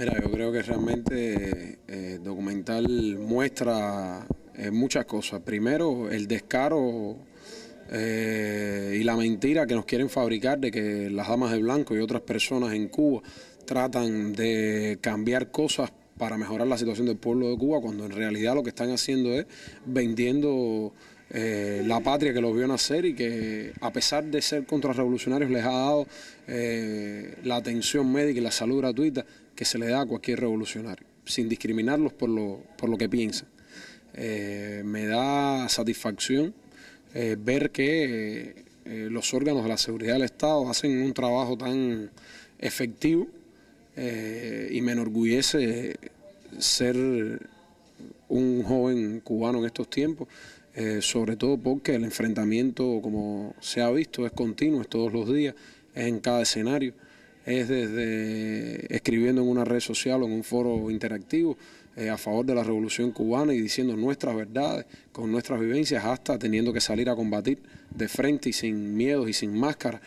Mira, yo creo que realmente el eh, documental muestra eh, muchas cosas. Primero, el descaro eh, y la mentira que nos quieren fabricar de que las damas de blanco y otras personas en Cuba tratan de cambiar cosas para mejorar la situación del pueblo de Cuba, cuando en realidad lo que están haciendo es vendiendo eh, la patria que los vio nacer y que a pesar de ser contrarrevolucionarios les ha dado eh, la atención médica y la salud gratuita que se le da a cualquier revolucionario, sin discriminarlos por lo, que piensan. Eh, me da satisfacción ver que los órganos de la seguridad del Estado hacen un trabajo tan efectivo y me enorgullece ser un joven cubano en estos tiempos eh, sobre todo porque el enfrentamiento, como se ha visto, es continuo, es todos los días, es en cada escenario, es desde escribiendo en una red social o en un foro interactivo eh, a favor de la revolución cubana y diciendo nuestras verdades, con nuestras vivencias, hasta teniendo que salir a combatir de frente y sin miedos y sin máscara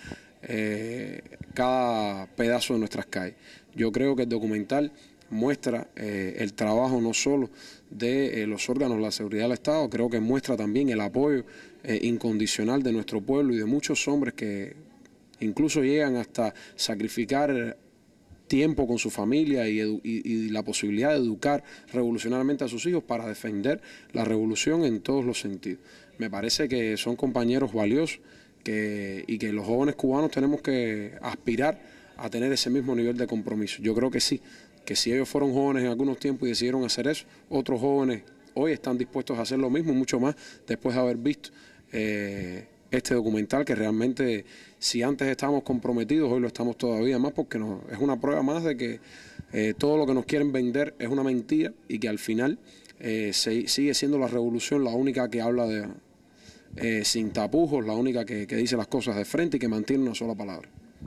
eh, cada pedazo de nuestras calles. Yo creo que el documental muestra eh, el trabajo no solo de eh, los órganos de la seguridad del Estado, creo que muestra también el apoyo eh, incondicional de nuestro pueblo y de muchos hombres que incluso llegan hasta sacrificar tiempo con su familia y, la posibilidad de educar revolucionariamente a sus hijos para defender la revolución en todos los sentidos. Me parece que son compañeros valiosos y que los jóvenes cubanos tenemos que aspirar a tener ese mismo nivel de compromiso. Yo creo que sí, que si ellos fueron jóvenes en algunos tiempos y decidieron hacer eso, otros jóvenes hoy están dispuestos a hacer lo mismo, mucho más después de haber visto eh, este documental que realmente si antes estábamos comprometidos, hoy lo estamos todavía más porque es una prueba más de que eh, todo lo que nos quieren vender es una mentira y que al final eh, sigue siendo la revolución la única que habla de, sin tapujos, la única que dice las cosas de frente y que mantiene una sola palabra.